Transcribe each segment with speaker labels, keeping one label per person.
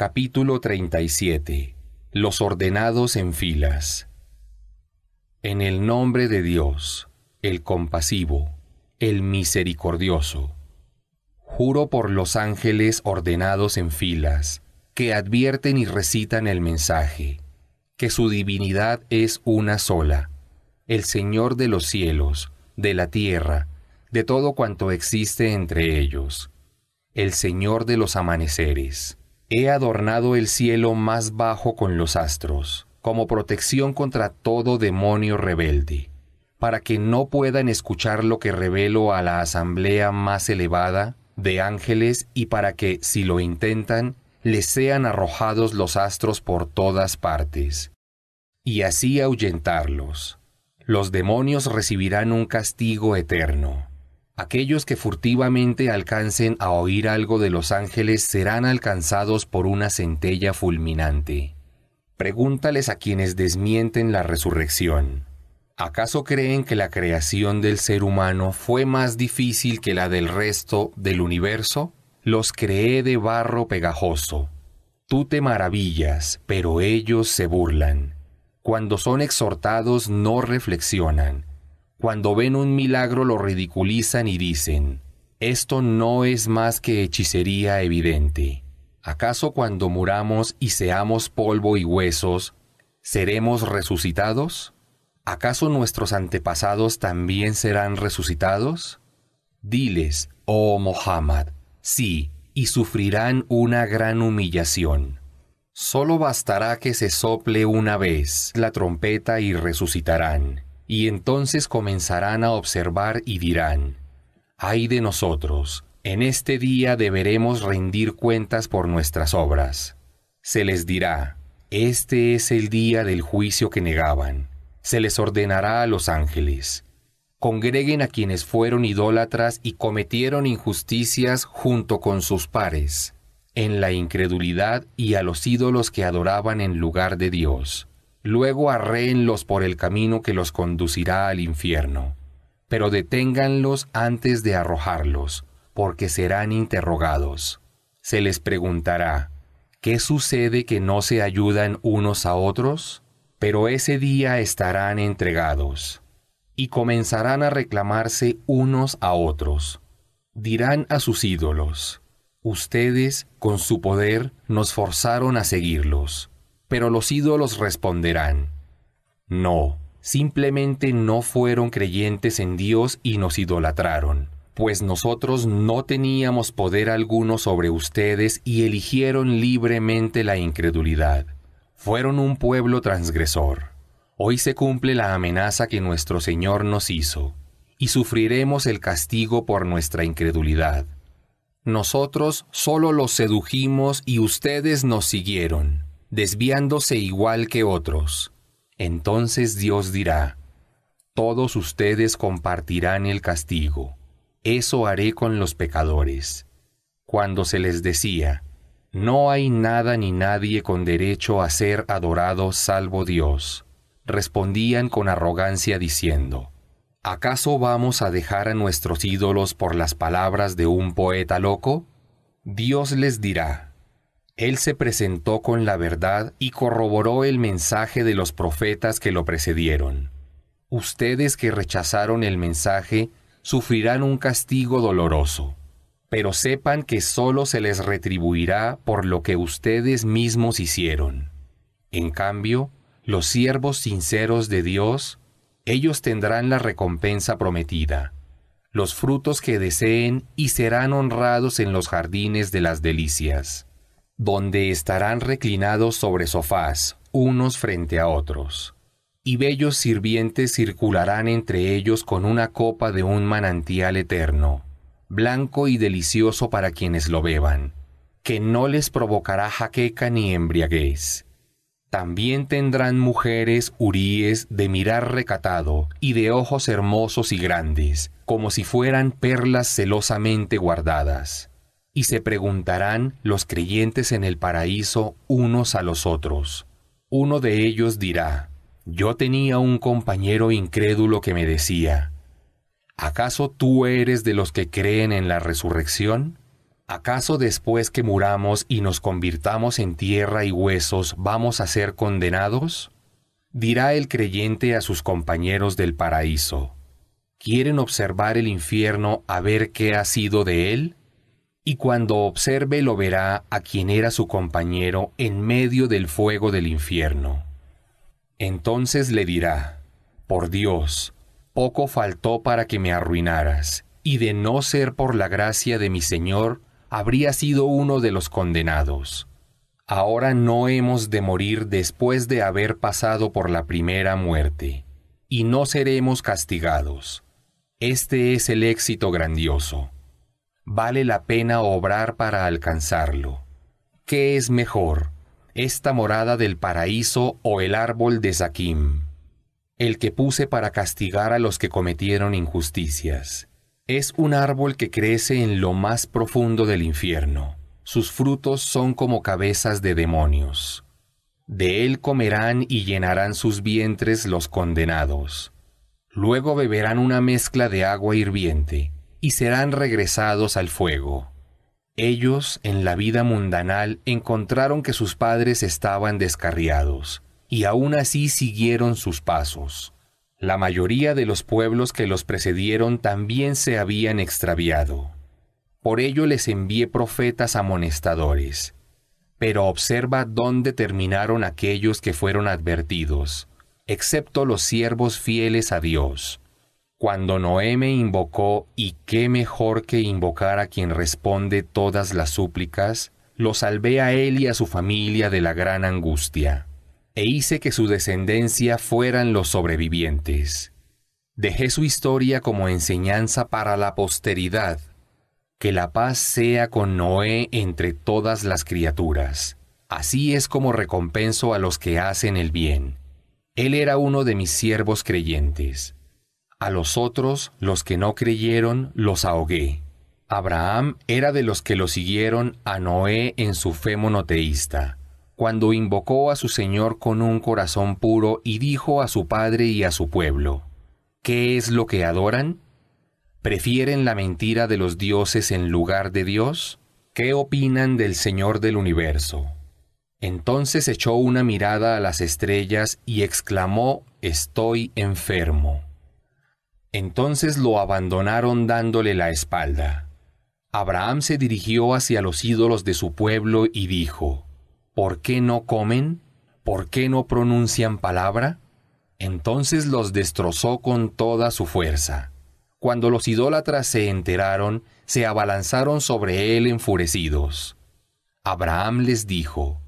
Speaker 1: Capítulo 37 Los ordenados en filas En el nombre de Dios, el compasivo, el misericordioso. Juro por los ángeles ordenados en filas, que advierten y recitan el mensaje, que su divinidad es una sola, el Señor de los cielos, de la tierra, de todo cuanto existe entre ellos, el Señor de los amaneceres He adornado el cielo más bajo con los astros, como protección contra todo demonio rebelde, para que no puedan escuchar lo que revelo a la asamblea más elevada de ángeles y para que, si lo intentan, les sean arrojados los astros por todas partes, y así ahuyentarlos. Los demonios recibirán un castigo eterno. Aquellos que furtivamente alcancen a oír algo de los ángeles serán alcanzados por una centella fulminante. Pregúntales a quienes desmienten la resurrección. ¿Acaso creen que la creación del ser humano fue más difícil que la del resto del universo? Los creé de barro pegajoso. Tú te maravillas, pero ellos se burlan. Cuando son exhortados no reflexionan cuando ven un milagro lo ridiculizan y dicen, esto no es más que hechicería evidente. ¿Acaso cuando muramos y seamos polvo y huesos, seremos resucitados? ¿Acaso nuestros antepasados también serán resucitados? Diles, oh Mohammed, sí, y sufrirán una gran humillación. Solo bastará que se sople una vez la trompeta y resucitarán y entonces comenzarán a observar y dirán, ay de nosotros, en este día deberemos rendir cuentas por nuestras obras. Se les dirá, este es el día del juicio que negaban. Se les ordenará a los ángeles. Congreguen a quienes fueron idólatras y cometieron injusticias junto con sus pares, en la incredulidad y a los ídolos que adoraban en lugar de Dios. Luego arréenlos por el camino que los conducirá al infierno. Pero deténganlos antes de arrojarlos, porque serán interrogados. Se les preguntará, ¿qué sucede que no se ayudan unos a otros? Pero ese día estarán entregados, y comenzarán a reclamarse unos a otros. Dirán a sus ídolos, Ustedes, con su poder, nos forzaron a seguirlos pero los ídolos responderán, no, simplemente no fueron creyentes en Dios y nos idolatraron, pues nosotros no teníamos poder alguno sobre ustedes y eligieron libremente la incredulidad. Fueron un pueblo transgresor. Hoy se cumple la amenaza que nuestro Señor nos hizo, y sufriremos el castigo por nuestra incredulidad. Nosotros solo los sedujimos y ustedes nos siguieron desviándose igual que otros. Entonces Dios dirá, Todos ustedes compartirán el castigo, eso haré con los pecadores. Cuando se les decía, No hay nada ni nadie con derecho a ser adorado salvo Dios, respondían con arrogancia diciendo, ¿Acaso vamos a dejar a nuestros ídolos por las palabras de un poeta loco? Dios les dirá, él se presentó con la verdad y corroboró el mensaje de los profetas que lo precedieron. Ustedes que rechazaron el mensaje sufrirán un castigo doloroso, pero sepan que sólo se les retribuirá por lo que ustedes mismos hicieron. En cambio, los siervos sinceros de Dios, ellos tendrán la recompensa prometida, los frutos que deseen y serán honrados en los jardines de las delicias donde estarán reclinados sobre sofás, unos frente a otros. Y bellos sirvientes circularán entre ellos con una copa de un manantial eterno, blanco y delicioso para quienes lo beban, que no les provocará jaqueca ni embriaguez. También tendrán mujeres huríes de mirar recatado y de ojos hermosos y grandes, como si fueran perlas celosamente guardadas y se preguntarán los creyentes en el paraíso unos a los otros. Uno de ellos dirá, yo tenía un compañero incrédulo que me decía, ¿acaso tú eres de los que creen en la resurrección? ¿Acaso después que muramos y nos convirtamos en tierra y huesos vamos a ser condenados? Dirá el creyente a sus compañeros del paraíso, ¿quieren observar el infierno a ver qué ha sido de él? y cuando observe lo verá a quien era su compañero en medio del fuego del infierno. Entonces le dirá, Por Dios, poco faltó para que me arruinaras, y de no ser por la gracia de mi Señor, habría sido uno de los condenados. Ahora no hemos de morir después de haber pasado por la primera muerte, y no seremos castigados. Este es el éxito grandioso vale la pena obrar para alcanzarlo. ¿Qué es mejor, esta morada del paraíso o el árbol de Zakim, El que puse para castigar a los que cometieron injusticias. Es un árbol que crece en lo más profundo del infierno. Sus frutos son como cabezas de demonios. De él comerán y llenarán sus vientres los condenados. Luego beberán una mezcla de agua hirviente y serán regresados al fuego. Ellos en la vida mundanal encontraron que sus padres estaban descarriados, y aún así siguieron sus pasos. La mayoría de los pueblos que los precedieron también se habían extraviado. Por ello les envié profetas amonestadores. Pero observa dónde terminaron aquellos que fueron advertidos, excepto los siervos fieles a Dios cuando Noé me invocó, y qué mejor que invocar a quien responde todas las súplicas, lo salvé a él y a su familia de la gran angustia, e hice que su descendencia fueran los sobrevivientes. Dejé su historia como enseñanza para la posteridad. Que la paz sea con Noé entre todas las criaturas. Así es como recompenso a los que hacen el bien. Él era uno de mis siervos creyentes. A los otros, los que no creyeron, los ahogué. Abraham era de los que lo siguieron a Noé en su fe monoteísta, cuando invocó a su Señor con un corazón puro y dijo a su padre y a su pueblo, ¿Qué es lo que adoran? ¿Prefieren la mentira de los dioses en lugar de Dios? ¿Qué opinan del Señor del universo? Entonces echó una mirada a las estrellas y exclamó, Estoy enfermo. Entonces lo abandonaron dándole la espalda. Abraham se dirigió hacia los ídolos de su pueblo y dijo, ¿Por qué no comen? ¿Por qué no pronuncian palabra? Entonces los destrozó con toda su fuerza. Cuando los idólatras se enteraron, se abalanzaron sobre él enfurecidos. Abraham les dijo,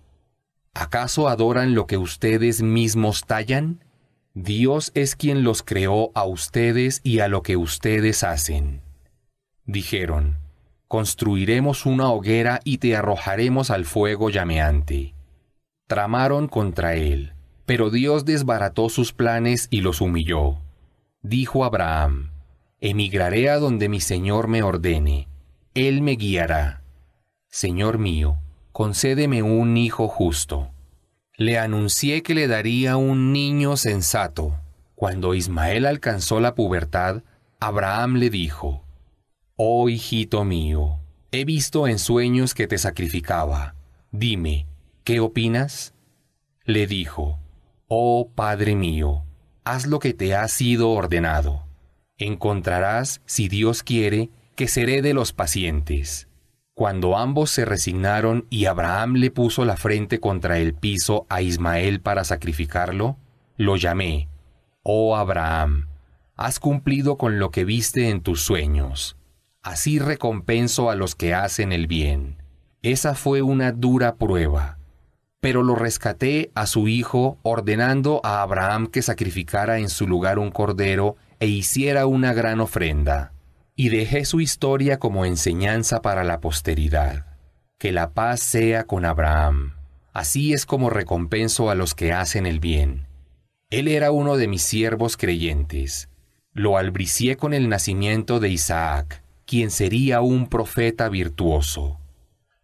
Speaker 1: ¿Acaso adoran lo que ustedes mismos tallan? Dios es quien los creó a ustedes y a lo que ustedes hacen. Dijeron, Construiremos una hoguera y te arrojaremos al fuego llameante. Tramaron contra él, pero Dios desbarató sus planes y los humilló. Dijo Abraham, Emigraré a donde mi Señor me ordene, Él me guiará. Señor mío, concédeme un hijo justo le anuncié que le daría un niño sensato. Cuando Ismael alcanzó la pubertad, Abraham le dijo, Oh hijito mío, he visto en sueños que te sacrificaba. Dime, ¿qué opinas? Le dijo, Oh Padre mío, haz lo que te ha sido ordenado. Encontrarás, si Dios quiere, que seré de los pacientes. Cuando ambos se resignaron y Abraham le puso la frente contra el piso a Ismael para sacrificarlo, lo llamé, Oh Abraham, has cumplido con lo que viste en tus sueños. Así recompenso a los que hacen el bien. Esa fue una dura prueba. Pero lo rescaté a su hijo, ordenando a Abraham que sacrificara en su lugar un cordero e hiciera una gran ofrenda y dejé su historia como enseñanza para la posteridad. Que la paz sea con Abraham. Así es como recompenso a los que hacen el bien. Él era uno de mis siervos creyentes. Lo albricié con el nacimiento de Isaac, quien sería un profeta virtuoso.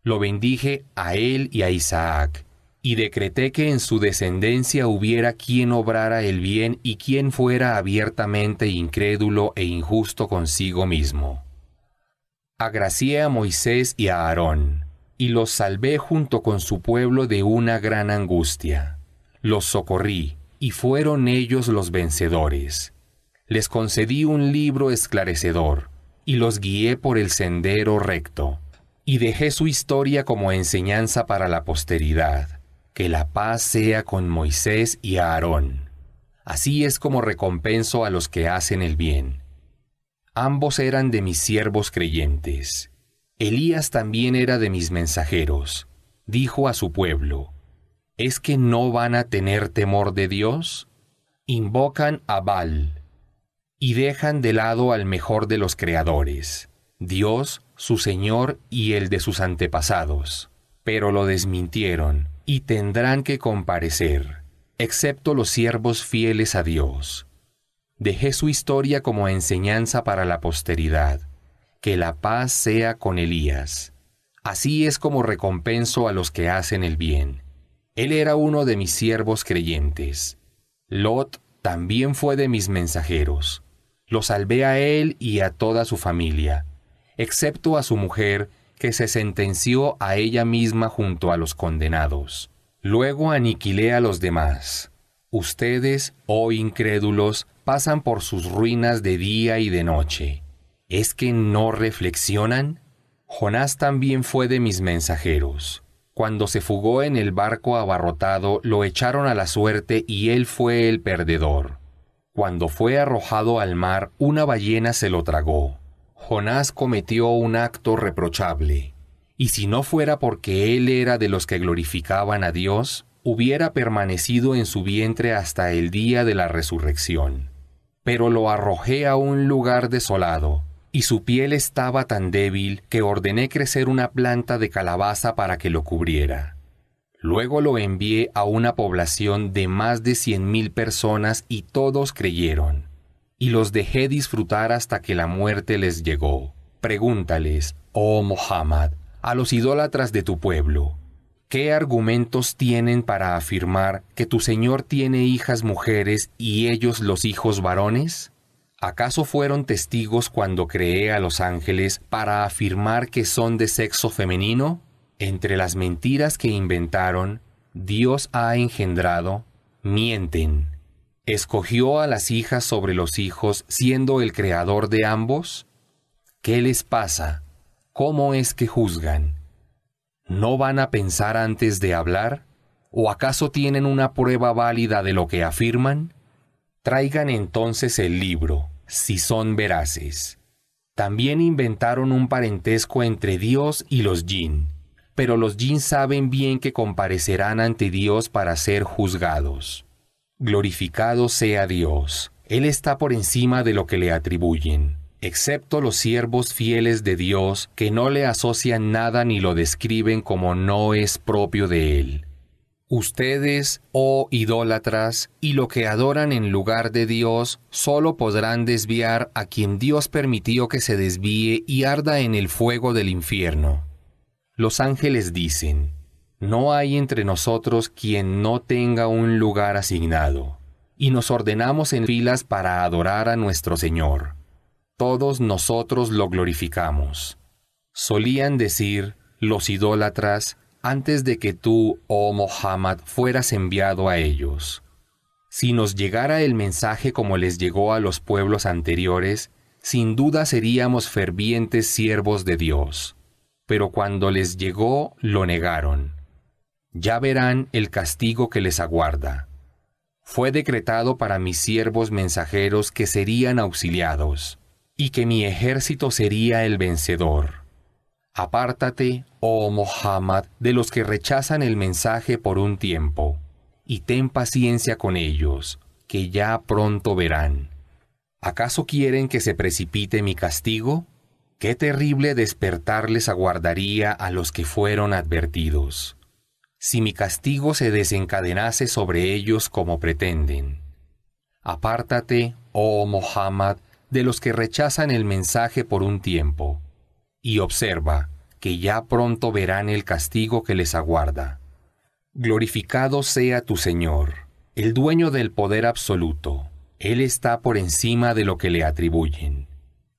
Speaker 1: Lo bendije a él y a Isaac, y decreté que en su descendencia hubiera quien obrara el bien y quien fuera abiertamente incrédulo e injusto consigo mismo. Agracié a Moisés y a Aarón, y los salvé junto con su pueblo de una gran angustia. Los socorrí, y fueron ellos los vencedores. Les concedí un libro esclarecedor, y los guié por el sendero recto, y dejé su historia como enseñanza para la posteridad que la paz sea con Moisés y Aarón. Así es como recompenso a los que hacen el bien. Ambos eran de mis siervos creyentes. Elías también era de mis mensajeros. Dijo a su pueblo, ¿Es que no van a tener temor de Dios? Invocan a Baal y dejan de lado al mejor de los creadores, Dios, su Señor y el de sus antepasados. Pero lo desmintieron, y tendrán que comparecer, excepto los siervos fieles a Dios. Dejé su historia como enseñanza para la posteridad. Que la paz sea con Elías. Así es como recompenso a los que hacen el bien. Él era uno de mis siervos creyentes. Lot también fue de mis mensajeros. Lo salvé a él y a toda su familia, excepto a su mujer, que se sentenció a ella misma junto a los condenados. Luego aniquilé a los demás. Ustedes, oh incrédulos, pasan por sus ruinas de día y de noche. ¿Es que no reflexionan? Jonás también fue de mis mensajeros. Cuando se fugó en el barco abarrotado, lo echaron a la suerte y él fue el perdedor. Cuando fue arrojado al mar, una ballena se lo tragó. Jonás cometió un acto reprochable, y si no fuera porque él era de los que glorificaban a Dios, hubiera permanecido en su vientre hasta el día de la resurrección. Pero lo arrojé a un lugar desolado, y su piel estaba tan débil que ordené crecer una planta de calabaza para que lo cubriera. Luego lo envié a una población de más de cien mil personas y todos creyeron y los dejé disfrutar hasta que la muerte les llegó. Pregúntales, oh Mohammed, a los idólatras de tu pueblo, ¿qué argumentos tienen para afirmar que tu Señor tiene hijas mujeres y ellos los hijos varones? ¿Acaso fueron testigos cuando creé a los ángeles para afirmar que son de sexo femenino? Entre las mentiras que inventaron, Dios ha engendrado, mienten escogió a las hijas sobre los hijos siendo el creador de ambos? ¿Qué les pasa? ¿Cómo es que juzgan? ¿No van a pensar antes de hablar? ¿O acaso tienen una prueba válida de lo que afirman? Traigan entonces el libro, si son veraces. También inventaron un parentesco entre Dios y los jin, pero los yin saben bien que comparecerán ante Dios para ser juzgados. Glorificado sea Dios. Él está por encima de lo que le atribuyen, excepto los siervos fieles de Dios que no le asocian nada ni lo describen como no es propio de Él. Ustedes, oh idólatras, y lo que adoran en lugar de Dios, solo podrán desviar a quien Dios permitió que se desvíe y arda en el fuego del infierno. Los ángeles dicen, no hay entre nosotros quien no tenga un lugar asignado, y nos ordenamos en filas para adorar a nuestro Señor. Todos nosotros lo glorificamos. Solían decir los idólatras antes de que tú, oh Mohammed, fueras enviado a ellos. Si nos llegara el mensaje como les llegó a los pueblos anteriores, sin duda seríamos fervientes siervos de Dios. Pero cuando les llegó, lo negaron ya verán el castigo que les aguarda. Fue decretado para mis siervos mensajeros que serían auxiliados, y que mi ejército sería el vencedor. Apártate, oh Mohammed, de los que rechazan el mensaje por un tiempo, y ten paciencia con ellos, que ya pronto verán. ¿Acaso quieren que se precipite mi castigo? Qué terrible despertar les aguardaría a los que fueron advertidos si mi castigo se desencadenase sobre ellos como pretenden. Apártate, oh Mohammed, de los que rechazan el mensaje por un tiempo, y observa que ya pronto verán el castigo que les aguarda. Glorificado sea tu Señor, el dueño del poder absoluto. Él está por encima de lo que le atribuyen.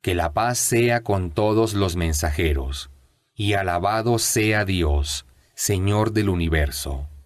Speaker 1: Que la paz sea con todos los mensajeros, y alabado sea Dios, Señor del universo.